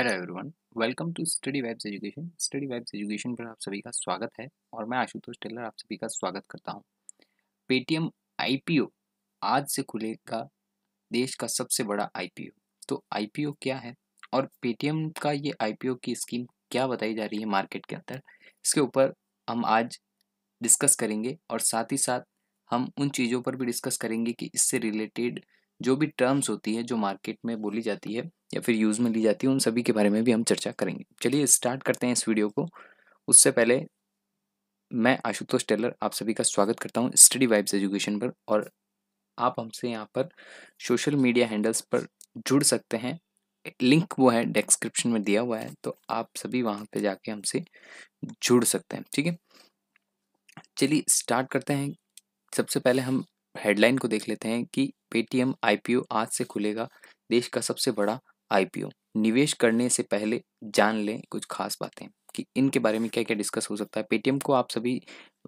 hello everyone welcome to Study Webs Education Study Webs Education पर आप सभी का स्वागत है और मैं आशुतोष टेलर आप सभी का स्वागत करता हूं पेटीएम आईपीओ आज से खुलेगा देश का सबसे बड़ा आईपीओ तो आईपीओ क्या है और पेटीएम का ये आईपीओ की स्कीम क्या बताई जा रही है मार्केट के अंदर इसके ऊपर हम आज डिस्कस करेंगे और साथ ही साथ हम उन चीज़ों पर भी डिस्कस करेंगे कि इससे रिलेटेड जो भी टर्म्स होती है जो मार्केट में बोली जाती है या फिर यूज़ में ली जाती है उन सभी के बारे में भी हम चर्चा करेंगे चलिए स्टार्ट करते हैं इस वीडियो को उससे पहले मैं आशुतोष टेलर आप सभी का स्वागत करता हूँ स्टडी वाइब्स एजुकेशन पर और आप हमसे यहाँ पर सोशल मीडिया हैंडल्स पर जुड़ सकते हैं लिंक वो है डिस्क्रिप्शन में दिया हुआ है तो आप सभी वहाँ पे जाके हमसे जुड़ सकते हैं ठीक है चलिए स्टार्ट करते हैं सबसे पहले हम हेडलाइन को देख लेते हैं कि पेटीएम आईपीओ आज से खुलेगा देश का सबसे बड़ा आईपीओ निवेश करने से पहले जान लें कुछ खास बातें कि इनके बारे में क्या क्या डिस्कस हो सकता है पेटीएम को आप सभी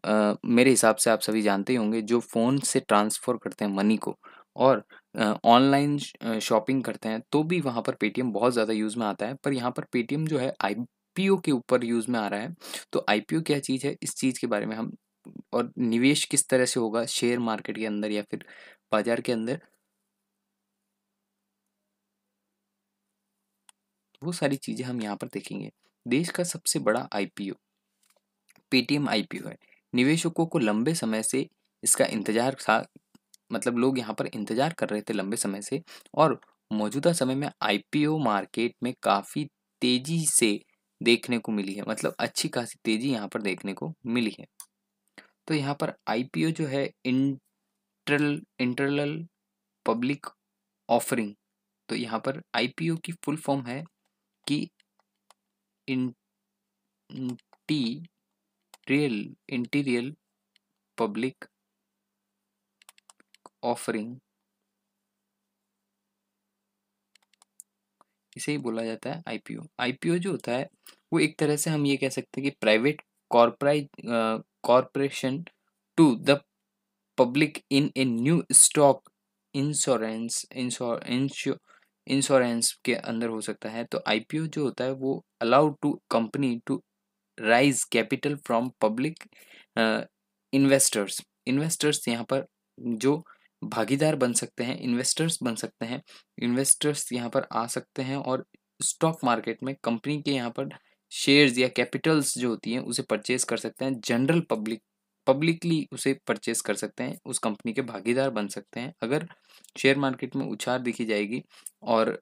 आ, मेरे हिसाब से आप सभी जानते ही होंगे जो फ़ोन से ट्रांसफ़र करते हैं मनी को और ऑनलाइन शॉपिंग करते हैं तो भी वहाँ पर पेटीएम बहुत ज़्यादा यूज़ में आता है पर यहाँ पर पेटीएम जो है आई के ऊपर यूज़ में आ रहा है तो आई क्या चीज़ है इस चीज़ के बारे में हम और निवेश किस तरह से होगा शेयर मार्केट के अंदर या फिर बाजार के अंदर वो सारी चीज़ें हम यहाँ पर देखेंगे देश का सबसे बड़ा आईपीओ पेटीएम आईपीओ है निवेशकों को लंबे समय से इसका इंतजार था मतलब लोग यहाँ पर इंतजार कर रहे थे लंबे समय से और मौजूदा समय में आईपीओ मार्केट में काफ़ी तेज़ी से देखने को मिली है मतलब अच्छी खासी तेज़ी यहाँ पर देखने को मिली है तो यहाँ पर आईपीओ जो है इंटरल इंटरनल पब्लिक ऑफरिंग तो यहाँ पर आईपीओ की फुल फॉर्म है कि इंटीरियल इंटीरियल पब्लिक ऑफरिंग इसे ही बोला जाता है आईपीओ आईपीओ जो होता है वो एक तरह से हम ये कह सकते हैं कि private corporate corporation to the public in a new stock insurance insurance के अंदर हो सकता है तो आईपीओ जो होता है वो allowed to company to raise capital from public investors investors यहाँ पर जो भागीदार बन सकते हैं इन्वेस्टर्स बन सकते हैं इन्वेस्टर्स यहाँ पर आ सकते हैं और स्टॉक मार्केट में कंपनी के यहाँ पर शेयर्स या कैपिटल्स जो होती हैं उसे परचेज कर सकते हैं जनरल पब्लिक पब्लिकली उसे परचेज कर सकते हैं उस कंपनी के भागीदार बन सकते हैं अगर शेयर मार्केट में उछाल देखी जाएगी और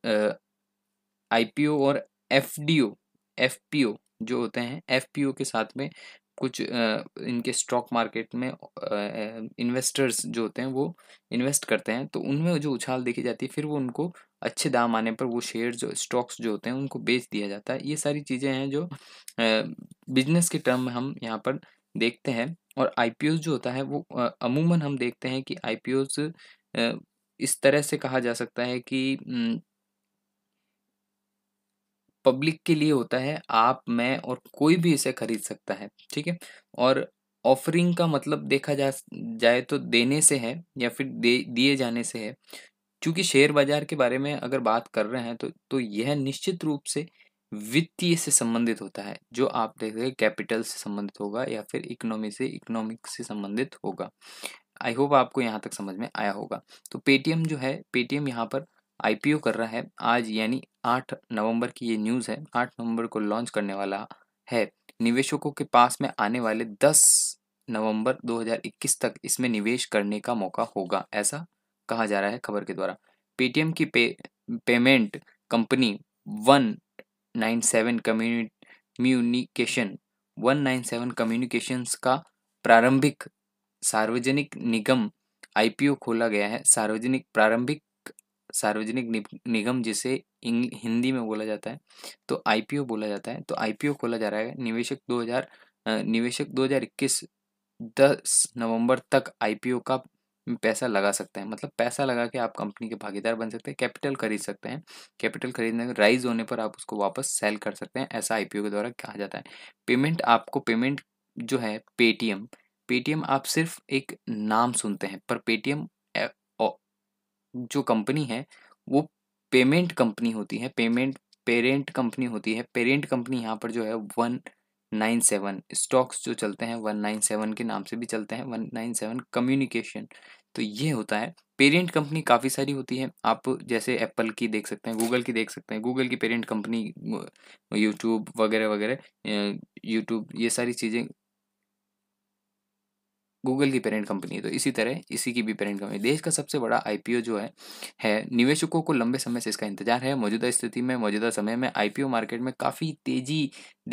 आई और एफ डी जो होते हैं एफ के साथ में कुछ इनके स्टॉक मार्केट में इन्वेस्टर्स जो होते हैं वो इन्वेस्ट करते हैं तो उनमें जो उछाल देखी जाती है फिर वो उनको अच्छे दाम आने पर वो शेयर जो स्टॉक्स जो होते हैं उनको बेच दिया जाता है ये सारी चीज़ें हैं जो बिजनेस के टर्म में हम यहाँ पर देखते हैं और आई जो होता है वो अमूमन हम देखते हैं कि आई इस तरह से कहा जा सकता है कि पब्लिक के लिए होता है आप मैं और कोई भी इसे खरीद सकता है ठीक है और ऑफरिंग का मतलब देखा जा जाए तो देने से है या फिर दे दिए जाने से है क्योंकि शेयर बाजार के बारे में अगर बात कर रहे हैं तो तो यह निश्चित रूप से वित्तीय से संबंधित होता है जो आप रहे कैपिटल से संबंधित होगा या फिर इकोनॉमी से इकोनॉमिक से संबंधित होगा आई होप आपको यहाँ तक समझ में आया होगा तो पेटीएम जो है पेटीएम यहाँ पर आई कर रहा है आज यानी आठ नवंबर की ये न्यूज़ है आठ नवंबर को लॉन्च करने वाला है निवेशकों के पास में आने वाले दस नवंबर 2021 तक इसमें निवेश करने का मौका होगा ऐसा कहा जा रहा है खबर के द्वारा पेटीएम की pay payment company one nine seven communication one nine seven communications का प्रारंभिक सार्वजनिक निगम आईपीओ खोला गया है सार्वजनिक प्रारंभिक सार्वजनिक निगम जिसे हिंदी में बोला जाता है तो आईपीओ बोला जाता है तो आईपीओ खोला जा रहा है निवेशक 2000 निवेशक 2021 10 नवंबर तक आईपीओ का में पैसा लगा सकते हैं मतलब पैसा लगा के आप कंपनी के भागीदार बन सकते हैं कैपिटल खरीद सकते हैं कैपिटल खरीदने राइज होने पर आप उसको वापस सेल कर सकते हैं ऐसा आईपीओ के द्वारा कहा जाता है पेमेंट आपको पेमेंट जो है पेटीएम पेटीएम आप सिर्फ एक नाम सुनते हैं पर पेटीएम जो कंपनी है वो पेमेंट कंपनी होती है पेमेंट पेरेंट कंपनी होती है पेरेंट कंपनी यहाँ पर जो है वन नाइन सेवन स्टॉक्स जो चलते हैं वन नाइन सेवन के नाम से भी चलते हैं वन नाइन सेवन कम्युनिकेशन तो ये होता है पेरेंट कंपनी काफ़ी सारी होती है आप जैसे एप्पल की देख सकते हैं गूगल की देख सकते हैं गूगल की पेरेंट कंपनी यूट्यूब वगैरह वगैरह यूट्यूब ये सारी चीज़ें गूगल की पेरेंट कंपनी है तो इसी तरह इसी की भी पेरेंट कंपनी देश का सबसे बड़ा आईपीओ जो है है निवेशकों को लंबे समय से इसका इंतजार है मौजूदा स्थिति में मौजूदा समय में आईपीओ मार्केट में काफ़ी तेज़ी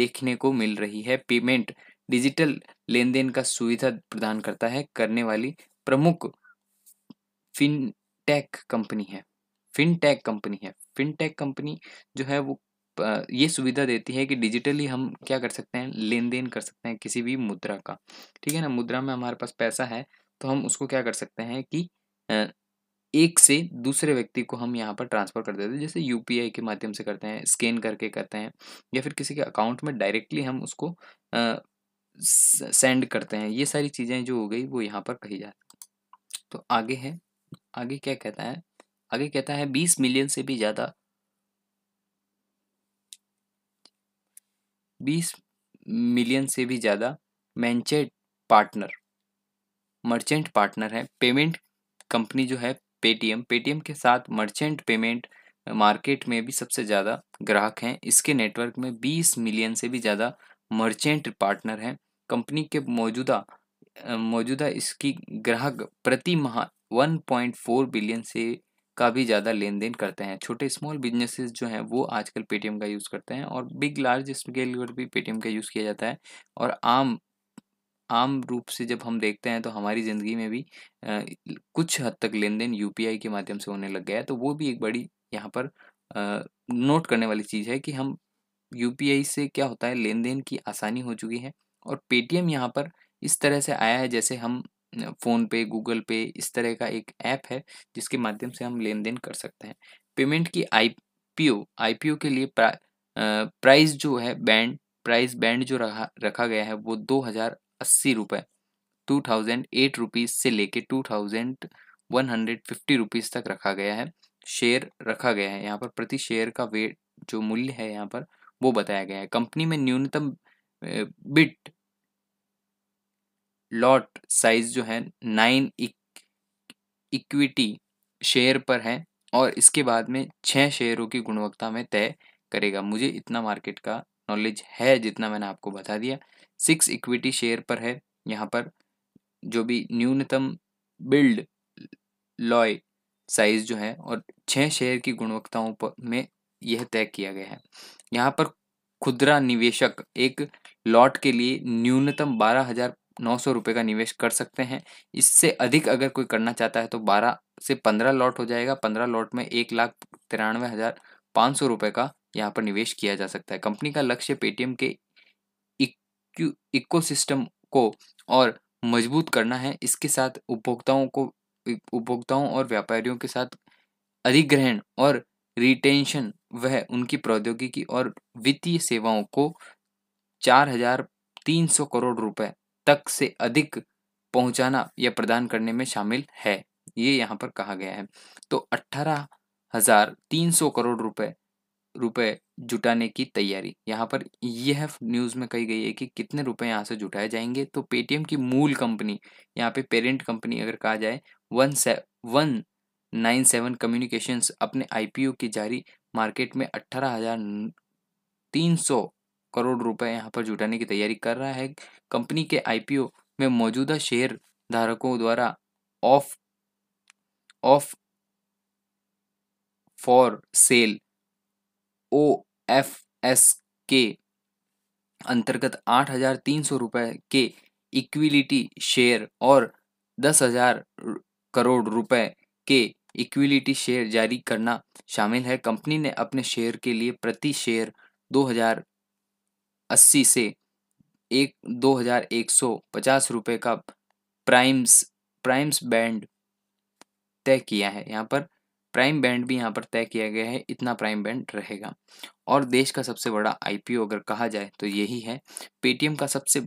देखने को मिल रही है पेमेंट डिजिटल लेन देन का सुविधा प्रदान करता है करने वाली प्रमुख फिनटेक कंपनी है फिनटेक कंपनी है फिनटेक कंपनी जो है वो ये सुविधा देती है कि डिजिटली हम क्या कर सकते हैं लेन देन कर सकते हैं किसी भी मुद्रा का ठीक है ना मुद्रा में हमारे पास पैसा है तो हम उसको क्या कर सकते हैं कि एक से दूसरे व्यक्ति को हम यहाँ पर ट्रांसफ़र कर देते हैं जैसे यू के माध्यम से करते हैं स्कैन करके करते हैं या फिर किसी के अकाउंट में डायरेक्टली हम उसको सेंड करते हैं ये सारी चीज़ें जो हो गई वो यहाँ पर कही जाती तो आगे है आगे क्या कहता है आगे कहता है बीस मिलियन से भी ज़्यादा 20 मिलियन से भी ज़्यादा मैंचेड पार्टनर मर्चेंट पार्टनर है पेमेंट कंपनी जो है पेटीएम पेटीएम के साथ मर्चेंट पेमेंट मार्केट में भी सबसे ज़्यादा ग्राहक हैं इसके नेटवर्क में 20 मिलियन से भी ज़्यादा मर्चेंट पार्टनर हैं कंपनी के मौजूदा मौजूदा इसकी ग्राहक प्रति माह 1.4 बिलियन से का भी ज़्यादा लेन देन करते हैं छोटे स्मॉल बिजनेसेस जो हैं वो आजकल पेटीएम का यूज़ करते हैं और बिग लार्ज स्केल पर भी पेटीएम का यूज़ किया जाता है और आम आम रूप से जब हम देखते हैं तो हमारी ज़िंदगी में भी आ, कुछ हद तक लेन देन यू के माध्यम से होने लग गया है तो वो भी एक बड़ी यहाँ पर आ, नोट करने वाली चीज़ है कि हम यू से क्या होता है लेन देन की आसानी हो चुकी है और पेटीएम यहाँ पर इस तरह से आया है जैसे हम फ़ोन पे गूगल पे इस तरह का एक ऐप है जिसके माध्यम से हम लेन देन कर सकते हैं पेमेंट की आई आईपीओ के लिए प्रा, प्राइस जो है बैंड प्राइस बैंड जो रहा रखा गया है वो दो हज़ार अस्सी रुपये टू थाउजेंड एट रुपीज़ से लेके two thousand one hundred fifty rupees तक रखा गया है शेयर रखा गया है यहाँ पर प्रति शेयर का वेट जो मूल्य है यहाँ पर वो बताया गया है कंपनी में न्यूनतम बिट लॉट साइज जो है नाइन इक्विटी शेयर पर है और इसके बाद में छः शेयरों की गुणवत्ता में तय करेगा मुझे इतना मार्केट का नॉलेज है जितना मैंने आपको बता दिया सिक्स इक्विटी शेयर पर है यहाँ पर जो भी न्यूनतम बिल्ड लॉय साइज जो है और छः शेयर की गुणवत्ताओं पर में यह तय किया गया है यहाँ पर खुदरा निवेशक एक लॉट के लिए न्यूनतम बारह हजार नौ सौ रुपये का निवेश कर सकते हैं इससे अधिक अगर कोई करना चाहता है तो बारह से पंद्रह लॉट हो जाएगा पंद्रह लॉट में एक लाख तिरानवे हज़ार पाँच सौ रुपये का यहाँ पर निवेश किया जा सकता है कंपनी का लक्ष्य पेटीएम के इको सिस्टम को और मजबूत करना है इसके साथ उपभोक्ताओं को उपभोक्ताओं और व्यापारियों के साथ अधिग्रहण और रिटेंशन वह उनकी प्रौद्योगिकी और वित्तीय सेवाओं को चार हजार तीन सौ करोड़ रुपए तक से अधिक पहुंचाना या प्रदान करने में शामिल है ये यहाँ पर कहा गया है तो अट्ठारह हजार तीन सौ करोड़ रुपए रुपए जुटाने की तैयारी यहाँ पर यह न्यूज़ में कही गई है कि कितने रुपए यहाँ से जुटाए जाएंगे तो पेटीएम की मूल कंपनी यहाँ पे पेरेंट कंपनी अगर कहा जाए वन से वन नाइन सेवन कम्युनिकेशन अपने आईपीओ की जारी मार्केट में अट्ठारह हजार तीन सौ करोड़ रुपए यहाँ पर जुटाने की तैयारी कर रहा है कंपनी के आईपीओ में मौजूदा शेयर धारकों द्वारा off off for sale O F S के अंतर्गत आठ हजार तीन सौ रुपए के इक्विलिटी शेयर और दस हजार करोड़ रुपए के इक्विलिटी शेयर जारी करना शामिल है कंपनी ने अपने शेयर के लिए प्रति शेयर दो हजार अस्सी से एक दो हजार एक सौ पचास रुपये का प्राइम्स प्राइम्स बैंड तय किया है यहाँ पर प्राइम बैंड भी यहाँ पर तय किया गया है इतना प्राइम बैंड रहेगा और देश का सबसे बड़ा आईपीओ अगर कहा जाए तो यही है पेटीएम का सबसे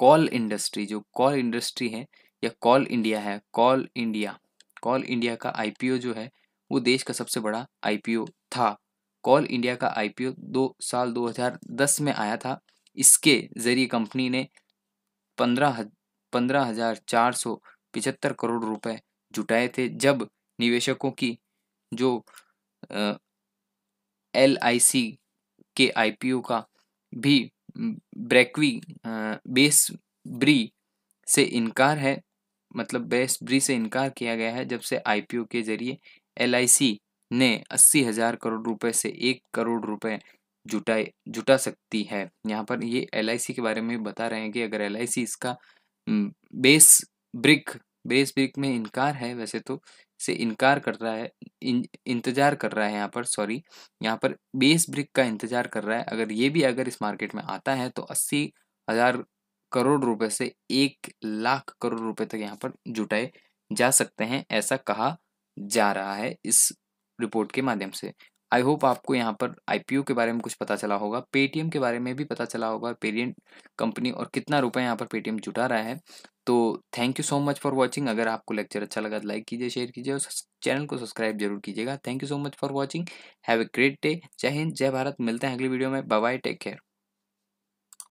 कॉल इंडस्ट्री जो कॉल इंडस्ट्री है या कॉल इंडिया है कॉल इंडिया कॉल इंडिया का आईपीओ जो है वो देश का सबसे बड़ा आईपीओ था कॉल इंडिया का आईपीओ दो साल 2010 में आया था इसके जरिए कंपनी ने पंद्रह पंद्रह हजार चार सौ पिछहत्तर करोड़ रुपए जुटाए थे जब निवेशकों की जो एल आई सी के आईपीओ का भी ब्रेकवी बेस ब्री से इनकार है मतलब बेस ब्री से इनकार किया गया है जब से आईपीओ के जरिए एल आई सी ने अस्सी हजार करोड़ रुपए से एक करोड़ रुपए जुटाए जुटा सकती है यहाँ पर ये एल के बारे में बता रहे हैं कि अगर एल इसका बेस ब्रिक बेस ब्रिक में इनकार है वैसे तो से इनकार कर रहा है इन, इंतजार कर रहा है यहाँ पर सॉरी यहाँ पर बेस ब्रिक का इंतजार कर रहा है अगर ये भी अगर इस मार्केट में आता है तो अस्सी हजार करोड़ रुपए से एक लाख करोड़ रुपए तक यहाँ पर जुटाए जा सकते हैं ऐसा कहा जा रहा है इस रिपोर्ट के माध्यम से आई होप आपको यहाँ पर आई के बारे में कुछ पता चला होगा पेटीएम के बारे में भी पता चला होगा पेरियंट कंपनी और कितना रुपया यहाँ पर पेटीएम जुटा रहा है तो thank you so much for watching अगर आपको लेक्चर अच्छा लगा तो लाइक कीजिए शेयर कीजिए और चैनल को सब्सक्राइब जरूर कीजिएगा thank you so much for watching have a great day जय हिंद जय भारत मिलते हैं अगली वीडियो में बाय टेक केयर